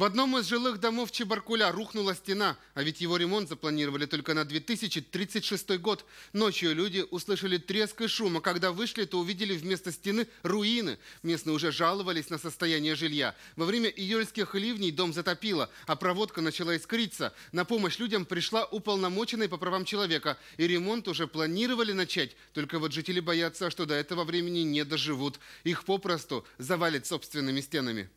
В одном из жилых домов Чебаркуля рухнула стена, а ведь его ремонт запланировали только на 2036 год. Ночью люди услышали треск и шум, а когда вышли, то увидели вместо стены руины. Местные уже жаловались на состояние жилья. Во время июльских ливней дом затопило, а проводка начала искриться. На помощь людям пришла уполномоченная по правам человека, и ремонт уже планировали начать. Только вот жители боятся, что до этого времени не доживут. Их попросту завалит собственными стенами.